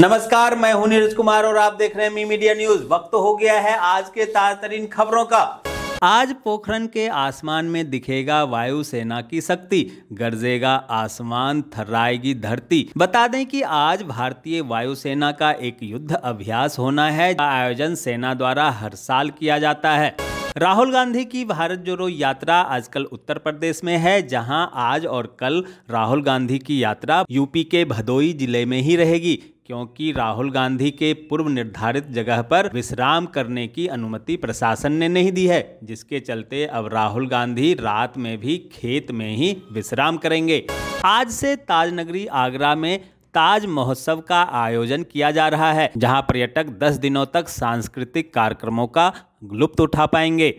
नमस्कार मैं हूं नीरज कुमार और आप देख रहे हैं मी मीडिया न्यूज वक्त तो हो गया है आज के ताजतरीन खबरों का आज पोखरण के आसमान में दिखेगा वायुसेना की शक्ति गरजेगा आसमान थर्राएगी धरती बता दें कि आज भारतीय वायुसेना का एक युद्ध अभ्यास होना है आयोजन सेना द्वारा हर साल किया जाता है राहुल गांधी की भारत जोड़ो यात्रा आजकल उत्तर प्रदेश में है जहां आज और कल राहुल गांधी की यात्रा यूपी के भदोई जिले में ही रहेगी क्योंकि राहुल गांधी के पूर्व निर्धारित जगह पर विश्राम करने की अनुमति प्रशासन ने नहीं दी है जिसके चलते अब राहुल गांधी रात में भी खेत में ही विश्राम करेंगे आज से ताजनगरी आगरा में ताज महोत्सव का आयोजन किया जा रहा है जहां पर्यटक 10 दिनों तक सांस्कृतिक कार्यक्रमों का लुप्त उठा पाएंगे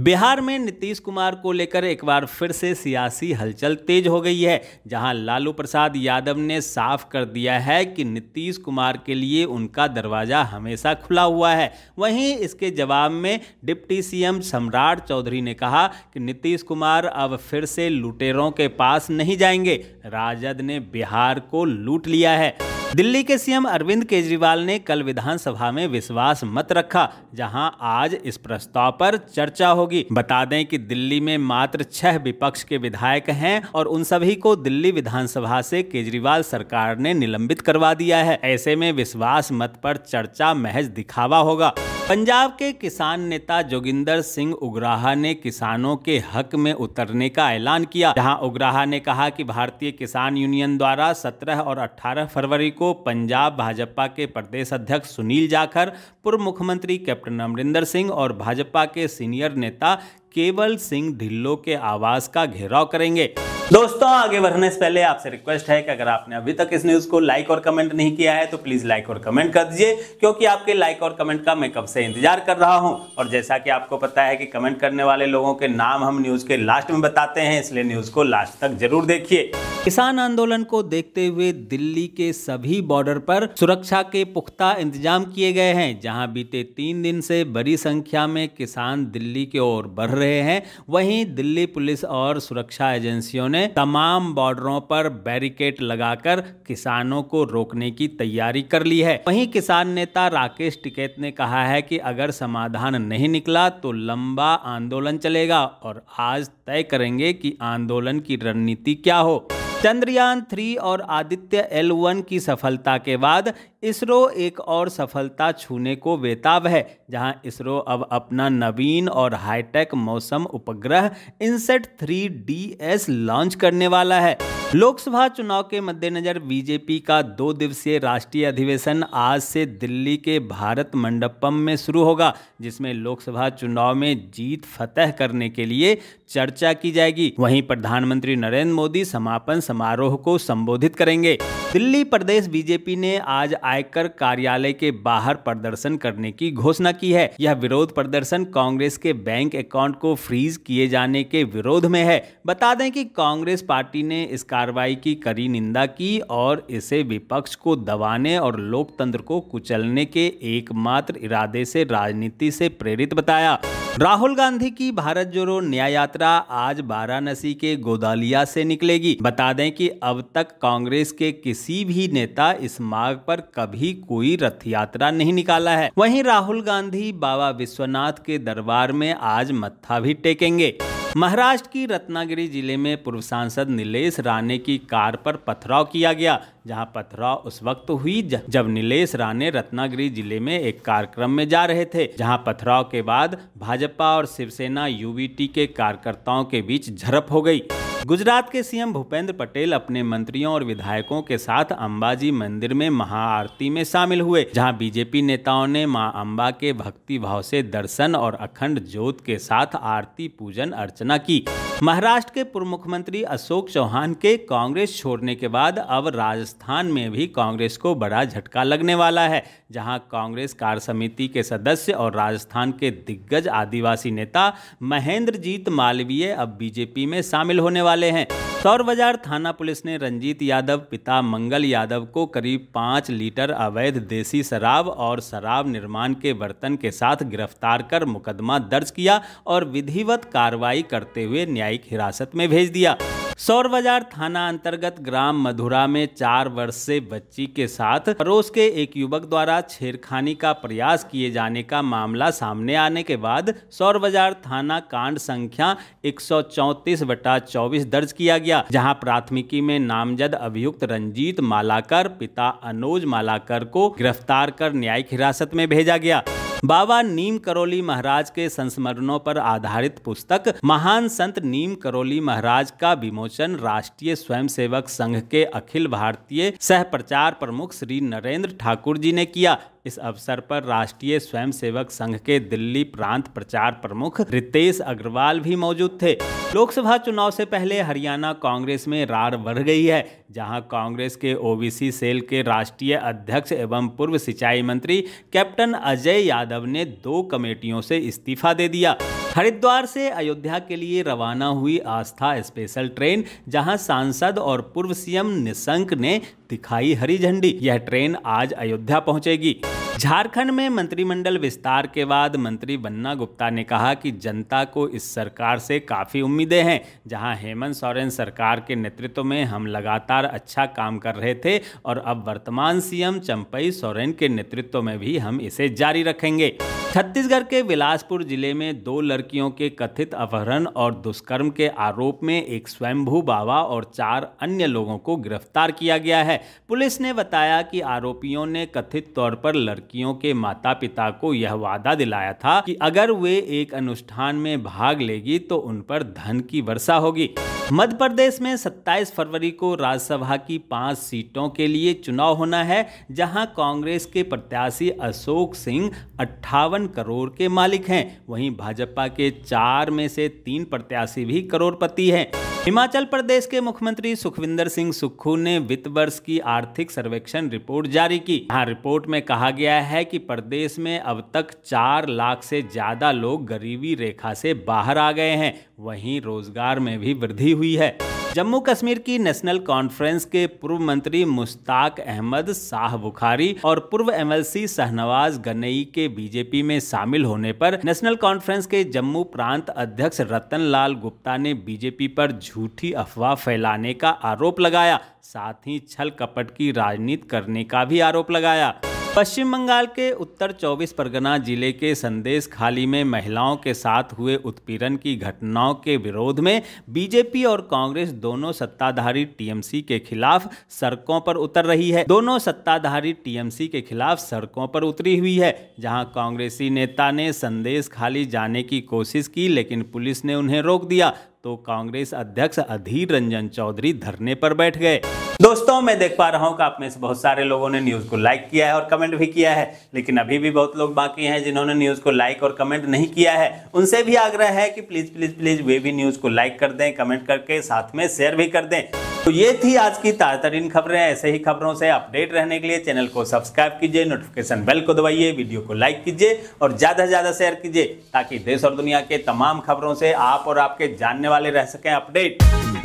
बिहार में नीतीश कुमार को लेकर एक बार फिर से सियासी हलचल तेज हो गई है जहां लालू प्रसाद यादव ने साफ कर दिया है कि नीतीश कुमार के लिए उनका दरवाजा हमेशा खुला हुआ है वहीं इसके जवाब में डिप्टी सीएम सम्राट चौधरी ने कहा कि नीतीश कुमार अब फिर से लुटेरों के पास नहीं जाएंगे राजद ने बिहार को लूट लिया है दिल्ली के सीएम अरविंद केजरीवाल ने कल विधानसभा में विश्वास मत रखा जहां आज इस प्रस्ताव पर चर्चा होगी बता दें कि दिल्ली में मात्र छह विपक्ष के विधायक हैं और उन सभी को दिल्ली विधानसभा से केजरीवाल सरकार ने निलंबित करवा दिया है ऐसे में विश्वास मत पर चर्चा महज दिखावा होगा पंजाब के किसान नेता जोगिंदर सिंह उगराहा ने किसानों के हक में उतरने का ऐलान किया जहां उगराहा ने कहा कि भारतीय किसान यूनियन द्वारा 17 और 18 फरवरी को पंजाब भाजपा के प्रदेश अध्यक्ष सुनील जाखर पूर्व मुख्यमंत्री कैप्टन अमरिंदर सिंह और भाजपा के सीनियर नेता केवल सिंह ढिल्लो के आवास का घेराव करेंगे दोस्तों आगे बढ़ने से पहले आपसे रिक्वेस्ट है कि अगर आपने अभी तक इस न्यूज़ को लाइक और कमेंट नहीं किया है तो प्लीज़ लाइक और कमेंट कर दीजिए क्योंकि आपके लाइक और कमेंट का मैं कब से इंतजार कर रहा हूं और जैसा कि आपको पता है कि कमेंट करने वाले लोगों के नाम हम न्यूज़ के लास्ट में बताते हैं इसलिए न्यूज़ को लास्ट तक जरूर देखिए किसान आंदोलन को देखते हुए दिल्ली के सभी बॉर्डर पर सुरक्षा के पुख्ता इंतजाम किए गए हैं जहां बीते तीन दिन से बड़ी संख्या में किसान दिल्ली की ओर बढ़ रहे हैं वहीं दिल्ली पुलिस और सुरक्षा एजेंसियों ने तमाम बॉर्डरों पर बैरिकेड लगाकर किसानों को रोकने की तैयारी कर ली है वहीं किसान नेता राकेश टिकैत ने कहा है कि अगर समाधान नहीं निकला तो लंबा आंदोलन चलेगा और आज तय करेंगे कि आंदोलन की रणनीति क्या हो चंद्रयान थ्री और आदित्य एल वन की सफलता के बाद इसरो एक और सफलता छूने को बेताब है जहां इसरो अब अपना नवीन और हाईटेक मौसम उपग्रह INSAT three D S launch करने वाला है लोकसभा चुनाव के मद्देनज़र बीजेपी का दो दिवसीय राष्ट्रीय अधिवेशन आज से दिल्ली के भारत मंडपम में शुरू होगा जिसमें लोकसभा चुनाव में जीत फतह करने के लिए चर्चा की जाएगी वहीं प्रधानमंत्री नरेंद्र मोदी समापन सम समारोह को संबोधित करेंगे दिल्ली प्रदेश बीजेपी ने आज आयकर कार्यालय के बाहर प्रदर्शन करने की घोषणा की है यह विरोध प्रदर्शन कांग्रेस के बैंक अकाउंट को फ्रीज किए जाने के विरोध में है बता दें कि कांग्रेस पार्टी ने इस कार्रवाई की कड़ी निंदा की और इसे विपक्ष को दबाने और लोकतंत्र को कुचलने के एकमात्र इरादे से राजनीति से प्रेरित बताया राहुल गांधी की भारत जोड़ो न्याय यात्रा आज वाराणसी के गोदालिया से निकलेगी बता दें कि अब तक कांग्रेस के किसी भी नेता इस मार्ग पर कभी कोई रथ यात्रा नहीं निकाला है वहीं राहुल गांधी बाबा विश्वनाथ के दरबार में आज मत्था भी टेकेंगे महाराष्ट्र की रत्नागिरी जिले में पूर्व सांसद नीलेश राणे की कार पर पथराव किया गया जहां पथराव उस वक्त हुई जब नीलेश राणे रत्नागिरी जिले में एक कार्यक्रम में जा रहे थे जहां पथराव के बाद भाजपा और शिवसेना यूबीटी के कार्यकर्ताओं के बीच झड़प हो गई गुजरात के सीएम भूपेंद्र पटेल अपने मंत्रियों और विधायकों के साथ अंबाजी मंदिर में महाआरती में शामिल हुए जहां बीजेपी नेताओं ने मां अंबा के भक्ति भाव से दर्शन और अखंड जोत के साथ आरती पूजन अर्चना की महाराष्ट्र के पूर्व मुख्यमंत्री अशोक चौहान के कांग्रेस छोड़ने के बाद अब राजस्थान में भी कांग्रेस को बड़ा झटका लगने वाला है जहां कांग्रेस कार्य समिति के सदस्य और राजस्थान के दिग्गज आदिवासी नेता महेंद्र जीत मालवीय अब बीजेपी में शामिल होने वाले वाले हैं सौर बाजार थाना पुलिस ने रंजीत यादव पिता मंगल यादव को करीब पाँच लीटर अवैध देसी शराब और शराब निर्माण के बर्तन के साथ गिरफ्तार कर मुकदमा दर्ज किया और विधिवत कार्रवाई करते हुए न्यायिक हिरासत में भेज दिया सौर बाजार थाना अंतर्गत ग्राम मधुरा में चार वर्ष से बच्ची के साथ पड़ोस के एक युवक द्वारा छेड़खानी का प्रयास किए जाने का मामला सामने आने के बाद सौर बाजार थाना कांड संख्या एक सौ चौंतीस बटा चौबीस दर्ज किया गया जहां प्राथमिकी में नामजद अभियुक्त रंजीत मालाकर पिता अनोज मालाकर को गिरफ्तार कर न्यायिक हिरासत में भेजा गया बाबा नीम करोली महाराज के संस्मरणों पर आधारित पुस्तक महान संत नीम करोली महाराज का विमोचन राष्ट्रीय स्वयंसेवक संघ के अखिल भारतीय सह प्रचार प्रमुख श्री नरेंद्र ठाकुर जी ने किया इस अवसर पर राष्ट्रीय स्वयंसेवक संघ के दिल्ली प्रांत प्रचार प्रमुख रितेश अग्रवाल भी मौजूद थे लोकसभा चुनाव से पहले हरियाणा कांग्रेस में रार बढ़ गई है जहां कांग्रेस के ओबीसी सेल के राष्ट्रीय अध्यक्ष एवं पूर्व सिंचाई मंत्री कैप्टन अजय यादव ने दो कमेटियों से इस्तीफा दे दिया हरिद्वार से अयोध्या के लिए रवाना हुई आस्था स्पेशल ट्रेन जहां सांसद और पूर्व सीएम निशंक ने दिखाई हरी झंडी यह ट्रेन आज अयोध्या पहुंचेगी झारखंड में मंत्रिमंडल विस्तार के बाद मंत्री बन्ना गुप्ता ने कहा कि जनता को इस सरकार से काफ़ी उम्मीदें हैं जहां हेमंत सोरेन सरकार के नेतृत्व में हम लगातार अच्छा काम कर रहे थे और अब वर्तमान सीएम चंपई सोरेन के नेतृत्व में भी हम इसे जारी रखेंगे छत्तीसगढ़ के बिलासपुर जिले में दो लड़कियों के कथित अपहरण और दुष्कर्म के आरोप में एक स्वयंभू बाबा और चार अन्य लोगों को गिरफ्तार किया गया है पुलिस ने बताया कि आरोपियों ने कथित तौर पर लड़की लड़कियों के माता पिता को यह वादा दिलाया था कि अगर वे एक अनुष्ठान में भाग लेगी तो उन पर धन की वर्षा होगी मध्य प्रदेश में 27 फरवरी को राज्यसभा की पांच सीटों के लिए चुनाव होना है जहां कांग्रेस के प्रत्याशी अशोक सिंह अट्ठावन करोड़ के मालिक हैं वहीं भाजपा के चार में से तीन प्रत्याशी भी करोड़पति हैं हिमाचल प्रदेश के मुख्यमंत्री सुखविंदर सिंह सुक्खू ने वित्त वर्ष की आर्थिक सर्वेक्षण रिपोर्ट जारी की यहाँ रिपोर्ट में कहा गया है कि प्रदेश में अब तक चार लाख से ज्यादा लोग गरीबी रेखा से बाहर आ गए हैं वहीं रोजगार में भी वृद्धि हुई है जम्मू कश्मीर की नेशनल कॉन्फ्रेंस के पूर्व मंत्री मुश्ताक अहमद शाह बुखारी और पूर्व एमएलसी शहनवाज गनई के बीजेपी में शामिल होने पर नेशनल कॉन्फ्रेंस के जम्मू प्रांत अध्यक्ष रतन लाल गुप्ता ने बीजेपी पर झूठी अफवाह फैलाने का आरोप लगाया साथ ही छल कपट की राजनीति करने का भी आरोप लगाया पश्चिम बंगाल के उत्तर 24 परगना जिले के संदेश खाली में महिलाओं के साथ हुए उत्पीड़न की घटनाओं के विरोध में बीजेपी और कांग्रेस दोनों सत्ताधारी टीएमसी के खिलाफ सड़कों पर उतर रही है दोनों सत्ताधारी टीएमसी के खिलाफ सड़कों पर उतरी हुई है जहां कांग्रेसी नेता ने संदेश खाली जाने की कोशिश की लेकिन पुलिस ने उन्हें रोक दिया तो कांग्रेस अध्यक्ष अधीर रंजन चौधरी धरने पर बैठ गए दोस्तों मैं देख पा रहा हूँ कि आप में से बहुत सारे लोगों ने न्यूज़ को लाइक किया है और कमेंट भी किया है लेकिन अभी भी बहुत लोग बाकी हैं जिन्होंने न्यूज़ को लाइक और कमेंट नहीं किया है उनसे भी आग्रह है कि प्लीज़ प्लीज़ प्लीज़ वे भी न्यूज़ को लाइक कर दें कमेंट करके साथ में शेयर भी कर दें तो ये थी आज की ताज़ा तरीन खबरें ऐसे ही खबरों से अपडेट रहने के लिए चैनल को सब्सक्राइब कीजिए नोटिफिकेशन बेल को दबाइए वीडियो को लाइक कीजिए और ज़्यादा से ज़्यादा शेयर कीजिए ताकि देश और दुनिया के तमाम खबरों से आप और आपके जानने वाले रह सकें अपडेट